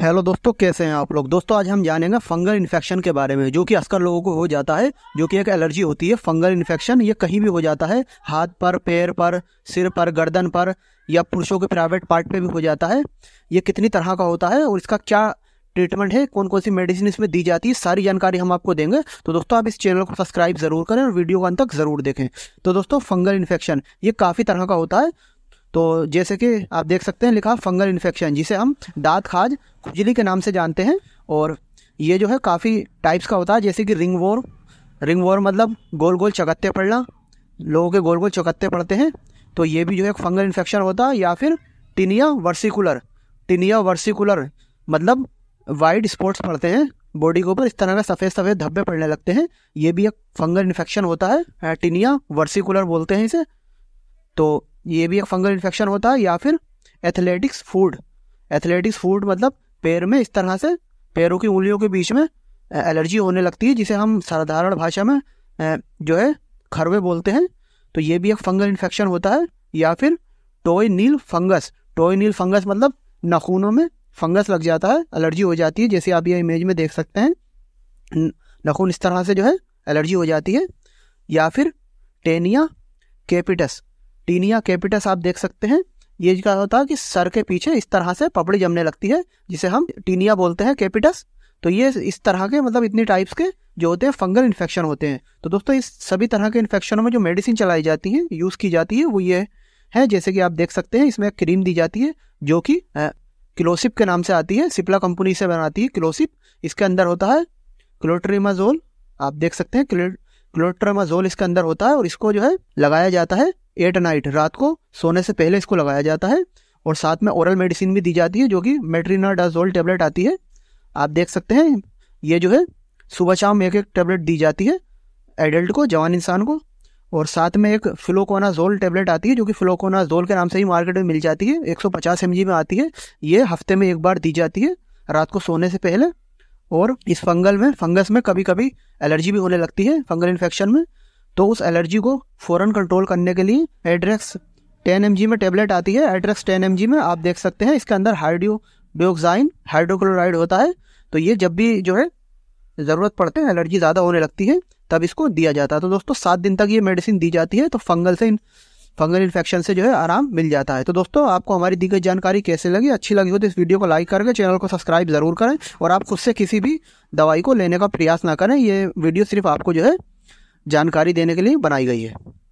hello दोस्तों कैसे हैं आप लोग दोस्तों आज हम जानेंगे फंगल इन्फेक्शन के बारे में जो कि अक्सर लोगों को हो जाता है जो कि एक एलर्जी होती है फंगल इन्फेक्शन ये कहीं भी हो जाता है हाथ पर पैर पर सिर पर गर्दन पर या पुरुषों के प्राइवेट पार्ट पे भी हो जाता है ये कितनी तरह का होता है और इसका क्या ट्रीटमेंट है कौन कौन सी मेडिसिन इसमें दी जाती है सारी जानकारी हम आपको देंगे तो दोस्तों आप इस चैनल को सब्सक्राइब जरूर करें और वीडियो को अंत तक जरूर देखें तो दोस्तों फंगल इन्फेक्शन ये काफ़ी तरह का होता है तो जैसे कि आप देख सकते हैं लिखा फंगल इन्फेक्शन जिसे हम दाँत खाज खुजली के नाम से जानते हैं और ये जो है काफ़ी टाइप्स का होता है जैसे कि रिंग वोर रिंग वोर मतलब गोल गोल चकत्ते पड़ना लोगों के गोल गोल चकत्ते पड़ते हैं तो ये भी जो है फंगल इन्फेक्शन होता है या फिर टिनिया वर्सिकुलर टिनिया वर्सिकुलर मतलब वाइड स्पॉट्स पड़ते हैं बॉडी के ऊपर इस तरह का सफ़ेद सफ़ेद धब्बे पड़ने लगते हैं ये भी एक फंगल इन्फेक्शन होता है टिनिया वर्सिकुलर बोलते हैं इसे तो ये भी एक फंगल इन्फेक्शन होता है या फिर एथलेटिक्स फूड एथलेटिक्स फूड मतलब पैर में इस तरह से पैरों की उंगलियों के बीच में एलर्जी होने लगती है जिसे हम साधारण भाषा में जो है खरवे बोलते हैं तो ये भी एक फंगल इन्फेक्शन होता है या फिर toenail fungus toenail fungus मतलब नाखूनों में फंगस लग जाता है एलर्जी हो जाती है जैसे आप ये इमेज में देख सकते हैं नाखून इस तरह से जो है एलर्जी हो जाती है या फिर टेनिया कैपिटस टीनिया कैपिटस आप देख सकते हैं ये क्या होता है कि सर के पीछे इस तरह से पपड़ी जमने लगती है जिसे हम टीनिया बोलते हैं कैपिटस तो ये इस तरह के मतलब इतनी टाइप्स के जो होते हैं फंगल इन्फेक्शन होते हैं तो दोस्तों इस सभी तरह के इन्फेक्शनों में जो मेडिसिन चलाई जाती है यूज़ की जाती है वो ये है जैसे कि आप देख सकते हैं इसमें क्रीम दी जाती है जो कि क्लोसिप के नाम से आती है सिप्ला कंपनी से बनाती है क्लोसिप इसके अंदर होता है क्लोट्रीमाजोल आप देख सकते हैं क्लोट्रामाजोल इसके अंदर होता है और इसको जो है लगाया जाता है एट नाइट रात को सोने से पहले इसको लगाया जाता है और साथ में ओरल मेडिसिन भी दी जाती है जो कि डाजोल टेबलेट आती है आप देख सकते हैं ये जो है सुबह शाम एक एक टेबलेट दी जाती है एडल्ट को जवान इंसान को और साथ में एक फ्लोकोनाजोल टेबलेट आती है जो कि फ्लोकोनाजोल के नाम से ही मार्केट में मिल जाती है 150 सौ में आती है ये हफ्ते में एक बार दी जाती है रात को सोने से पहले और इस फंगल में फंगस में कभी कभी एलर्जी भी होने लगती है फंगल इन्फेक्शन में तो उस एलर्जी को फ़ौरन कंट्रोल करने के लिए एड्रेक्स टेन एम में टेबलेट आती है एड्रेक्स टेन एम में आप देख सकते हैं इसके अंदर हाइड्रो डिओक्साइन हाइड्रोक्लोराइड होता है तो ये जब भी जो है ज़रूरत पड़ते हैं एलर्जी ज़्यादा होने लगती है तब इसको दिया जाता है तो दोस्तों सात दिन तक ये मेडिसिन दी जाती है तो फंगल से इन फंगल इन्फेक्शन से जो है आराम मिल जाता है तो दोस्तों आपको हमारी दी गई जानकारी कैसे लगी अच्छी लगी हो तो इस वीडियो को लाइक करके चैनल को सब्सक्राइब ज़रूर करें और आप खुद से किसी भी दवाई को लेने का प्रयास ना करें ये वीडियो सिर्फ आपको जो है जानकारी देने के लिए बनाई गई है